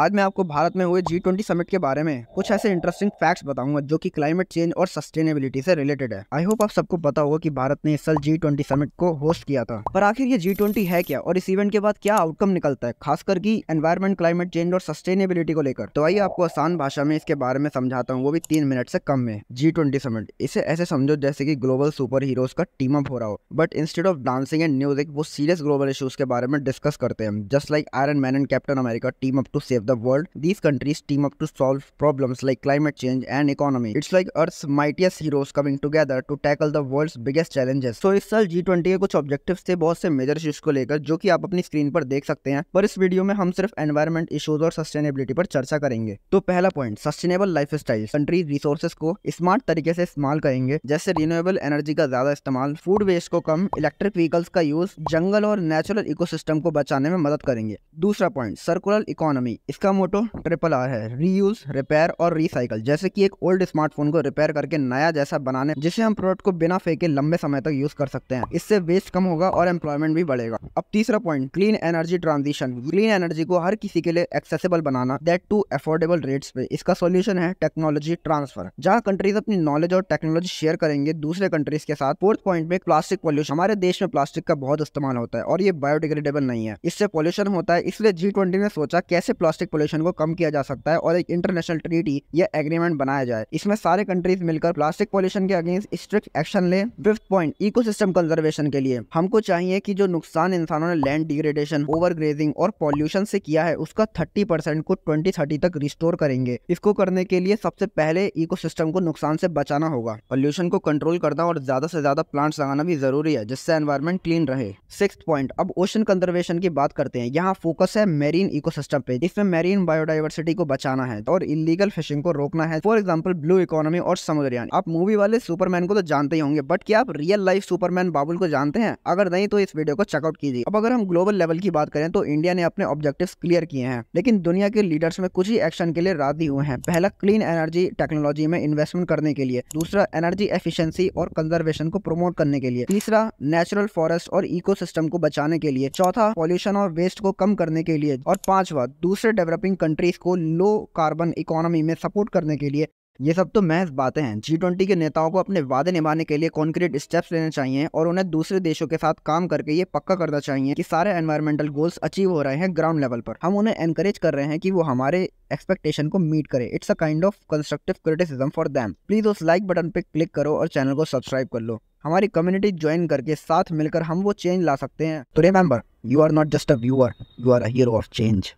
आज मैं आपको भारत में हुए जी ट्वेंटी समिट के बारे में कुछ ऐसे इंटरेस्टिंग फैक्ट्स बताऊंगा जो कि क्लाइमेट चेंज और सस्टेनेबिलिटी से रिलेटेड है आई होप आप सबको पता होगा कि भारत ने इस साल जी ट्वेंटी समिट को होस्ट किया था पर आखिर ये जी ट्वेंटी है क्या और इस इवेंट के बाद क्या आउटकम निकलता है खासकर की एनवायरमेंट क्लाइमेट चेंज और सस्टेनेबिलिटी को लेकर तो आइए आपको आसान भाषा में इसके बारे में समझाता हूँ वो भी तीन मिनट से कम में जी ट्वेंटी समिट इसे ऐसे समझो जैसे की ग्लोबल सुपर हीरोज का टीम अप हो रहा हो but instead of dancing and music वो सीरियस ग्लोबल इशूज के बारे में डिस्कस करते हैं just like Iron Man and Captain America team up to save save the world. These countries team up to solve problems like climate change and economy. It's like Earth's mightiest heroes coming together to tackle the world's biggest challenges. So इस साल G20 के कुछ objective थे बहुत से major issues को लेकर जो कि आप अपनी स्क्रीन पर देख सकते हैं पर इस वीडियो में हम सिर्फ एनवायरमेंट इश्यूज और सस्टेनेबिलिटी पर चर्चा करेंगे तो पहला point sustainable life style countries resources को स्मार्ट तरीके से इस्तेमाल करेंगे जैसे रिन्यूएबल एनर्जी का ज्यादा इस्तेमाल फूड वेस्ट को कम इलेक्ट्रिक व्हीकल्स का यूज जंगल और नेचुरल इकोसिस्टम को बचाने में मदद करेंगे दूसरा पॉइंट सर्कुलर इकोनॉमी इसका मोटो ट्रिपल आर है रीयूज रिपेयर और रिसाइकल जैसे कि एक ओल्ड स्मार्टफोन को रिपेयर करके नया जैसा बनाने जिसे हम प्रोडक्ट को बिना फेंके लंबे समय तक यूज कर सकते हैं इससे वेस्ट कम होगा और एम्प्लॉयमेंट भी बढ़ेगा अब तीसरा point clean energy transition clean energy को हर किसी के लिए एक्सेसिबल बनाना देट टू एफोर्डेबल रेट्स पे इसका सोल्यूशन है टेक्नोलॉजी ट्रांसफर जहाँ कंट्रीज अपनी नॉलेज और टेक्नोलॉजी शेयर करेंगे दूसरे कंट्रीज के साथ फोर्थ पॉइंट में प्लास्टिक पॉल्यूशन हमारे देश में प्लास्टिक का बहुत इस्तेमाल होता है और ये बायोडिग्रेडेबल नहीं है इससे पॉल्यूशन होता है इसलिए जी ने सोचा कैसे प्लास्टिक प्लास्टिक पोल्यूशन को कम किया जा सकता है और एक इंटरनेशनल ट्रीटी या एग्रीमेंट बनाया जाए इसमें सारे कंट्रीज मिलकर प्लास्टिक पोल्यूशन के अगेंस्ट स्ट्रिक्ट एक्शन ले फिफ्थ पॉइंट सिस्टम कंजर्वेशन के लिए हमको चाहिए की जो नुकसान इंसानों ने लैंड डिग्रेडेशन ओवर ग्रेजिंग और पॉल्यूशन से किया है उसका थर्टी परसेंट को ट्वेंटी थर्टी तक रिस्टोर करेंगे इसको करने के लिए सबसे पहले इको को नुकसान से बचाना होगा पॉल्यूशन को कंट्रोल करना और ज्यादा से ज्यादा प्लांट्स लगाना भी जरूरी है जिससे एनवायरमेंट क्लीन रहे सिक्स पॉइंट अब ओशन कंजर्वेशन की बात करते हैं यहाँ फोकस है मेरीन इकोसिस्टम पे इसमें मेरीन बायोडाइवर्सिटी को बचाना है और इलीगल फिशिंग को रोकना है फॉर एग्जाम्पल ब्लू इकोनॉमी और समुद्रयान आप मूवी वाले सुपरमैन को तो जानते ही होंगे बट क्या आप रियल लाइफ सुपरमैन बाबुल को जानते हैं अगर नहीं तो इस वीडियो को चेकआउट कीजिए अब अगर हम ग्लोबल लेवल की बात करें तो इंडिया ने अपने ऑब्जेक्टिव क्लियर किए हैं लेकिन दुनिया के लीडर्स में कुछ ही एक्शन के लिए राजी हुए हैं पहला क्लीन एनर्जी टेक्नोलॉजी में इन्वेस्टमेंट करने के लिए दूसरा एनर्जी एफिशिएंसी और कंजर्वेशन को प्रमोट करने के लिए तीसरा नेचुरल फॉरेस्ट और इकोसिस्टम को बचाने के लिए चौथा पॉल्यूशन और वेस्ट को कम करने के लिए और पांचवा दूसरे डेवलपिंग कंट्रीज को लो कार्बन इकोनॉमी में सपोर्ट करने के लिए ये सब तो महज बातें हैं जी के नेताओं को अपने वादे निभाने के लिए कॉन्क्रीट स्टेप्स लेने चाहिए और उन्हें दूसरे देशों के साथ काम करके ये पक्का करना चाहिए कि सारे एनवायरमेंटल गोल्स अचीव हो रहे हैं ग्राउंड लेवल पर हम उन्हें एनकरेज कर रहे हैं कि वो हमारे एक्सपेक्टेशन को मीट करे it's a kind of constructive criticism for them please उस लाइक बटन पर क्लिक करो और चैनल को सब्सक्राइब कर लो हमारी कम्युनिटी ज्वाइन करके साथ मिलकर हम वो चेंज ला सकते हैं तो remember you are not just a viewer you are a hero of change